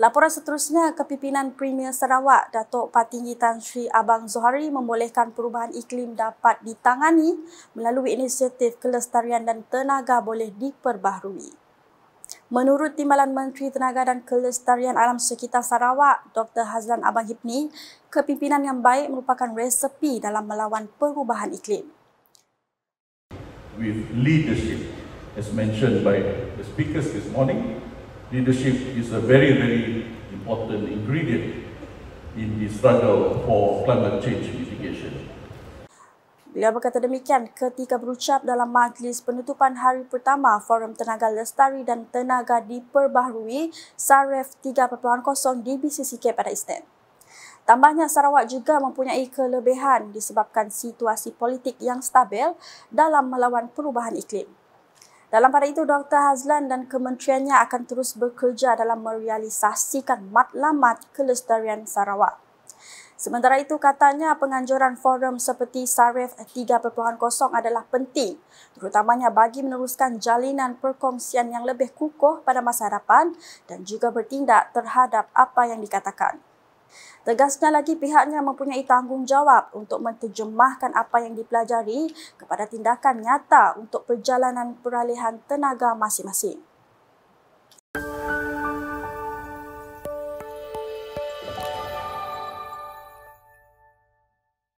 Laporan seterusnya, kepimpinan Premier Sarawak Datuk Patinggi Tan Sri Abang Zohari membolehkan perubahan iklim dapat ditangani melalui inisiatif kelestarian dan tenaga boleh diperbaharui. Menurut Timbalan Menteri Tenaga dan Kelestarian Alam Sekitar Sarawak, Dr. Hazlan Abang Hipni, kepimpinan yang baik merupakan resepi dalam melawan perubahan iklim. With leadership, as mentioned by the speakers this morning, leadership is a very, very important ingredient in the struggle for climate change mitigation. Beliau berkata demikian ketika berucap dalam majlis penutupan hari pertama Forum Tenaga Lestari dan Tenaga Diperbaharui SAREF 3.0 di BCCK pada Isnin. Tambahnya Sarawak juga mempunyai kelebihan disebabkan situasi politik yang stabil dalam melawan perubahan iklim. Dalam pada itu, Dr. Hazlan dan kementeriannya akan terus bekerja dalam merealisasikan matlamat kelestarian Sarawak. Sementara itu katanya penganjuran forum seperti Saref 3.0 adalah penting terutamanya bagi meneruskan jalinan perkongsian yang lebih kukuh pada masa hadapan dan juga bertindak terhadap apa yang dikatakan. Tegasnya lagi pihaknya mempunyai tanggungjawab untuk menterjemahkan apa yang dipelajari kepada tindakan nyata untuk perjalanan peralihan tenaga masing-masing.